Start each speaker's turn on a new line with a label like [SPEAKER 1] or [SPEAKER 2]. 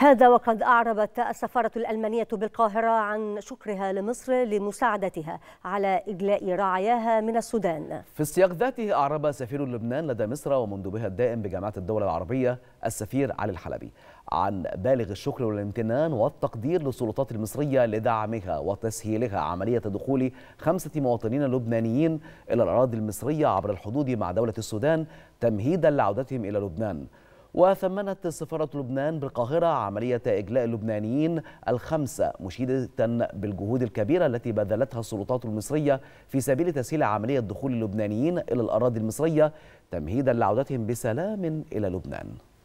[SPEAKER 1] هذا وقد أعربت السفارة الألمانية بالقاهرة عن شكرها لمصر لمساعدتها على إجلاء رعاياها من السودان
[SPEAKER 2] في السياق ذاته أعرب سفير لبنان لدى مصر ومندوبها الدائم بجامعة الدولة العربية السفير علي الحلبي عن بالغ الشكر والامتنان والتقدير للسلطات المصرية لدعمها وتسهيلها عملية دخول خمسة مواطنين لبنانيين إلى الأراضي المصرية عبر الحدود مع دولة السودان تمهيدا لعودتهم إلى لبنان وثمنت سفارة لبنان بالقاهرة عملية إجلاء اللبنانيين الخمسة مشيدة بالجهود الكبيرة التي بذلتها السلطات المصرية في سبيل تسهيل عملية دخول اللبنانيين إلى الأراضي المصرية تمهيدا لعودتهم بسلام إلى لبنان